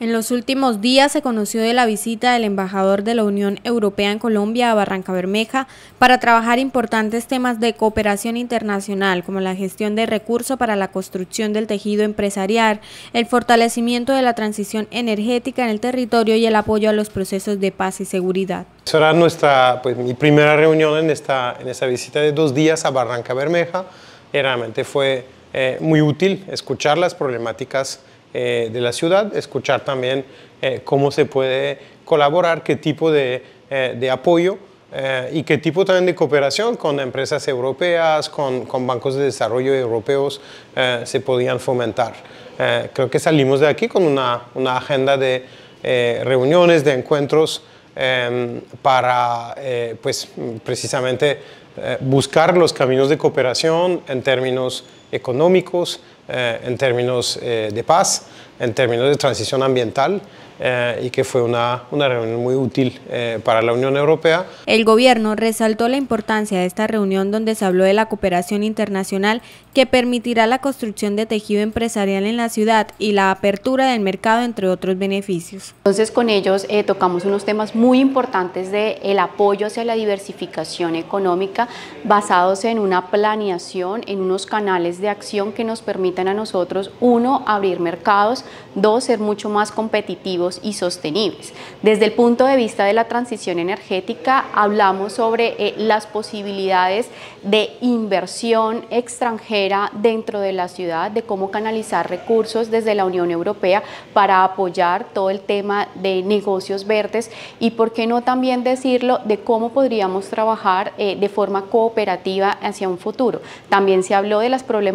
En los últimos días se conoció de la visita del embajador de la Unión Europea en Colombia a Barranca Bermeja para trabajar importantes temas de cooperación internacional, como la gestión de recursos para la construcción del tejido empresarial, el fortalecimiento de la transición energética en el territorio y el apoyo a los procesos de paz y seguridad. Será nuestra, pues, mi primera reunión en esta, en esta visita de dos días a Barranca Bermeja. realmente fue eh, muy útil escuchar las problemáticas eh, de la ciudad, escuchar también eh, cómo se puede colaborar, qué tipo de, eh, apoyo y qué tipo también de cooperación con empresas europeas, con, bancos de desarrollo europeos se podían fomentar. creo que salimos de aquí con una, agenda de reuniones, de encuentros para pues, precisamente buscar los caminos de cooperación en términos económicos, eh, en términos eh, de paz, en términos de transición ambiental. Eh, y que fue una, una reunión muy útil para la Unión Europea. El gobierno resaltó la importancia de esta reunión donde se habló de la cooperación internacional que permitirá la construcción de tejido empresarial en la ciudad y la apertura del mercado, entre otros beneficios. Entonces con ellos tocamos unos temas muy importantes del el apoyo hacia la diversificación económica basados en una planeación, en unos canales de acción que nos permitan a nosotros, uno, abrir mercados, dos, ser mucho más competitivos y sostenibles. Desde el punto de vista de la transición energética, hablamos sobre eh, las posibilidades de inversión extranjera dentro de la ciudad, de cómo canalizar recursos desde la Unión Europea para apoyar todo el tema de negocios verdes y, por qué no también decirlo, de cómo podríamos trabajar eh, de forma cooperativa hacia un futuro. También se habló de las problemas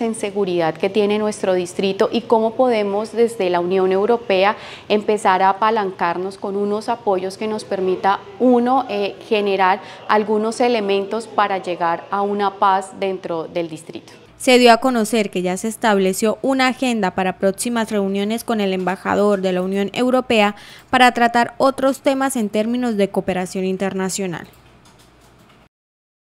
en seguridad que tiene nuestro distrito y cómo podemos desde la Unión Europea empezar a apalancarnos con unos apoyos que nos permita, uno, eh, generar algunos elementos para llegar a una paz dentro del distrito se dio a conocer que ya se estableció una agenda para próximas reuniones con el embajador de la Unión Europea para tratar otros temas en términos de cooperación internacional.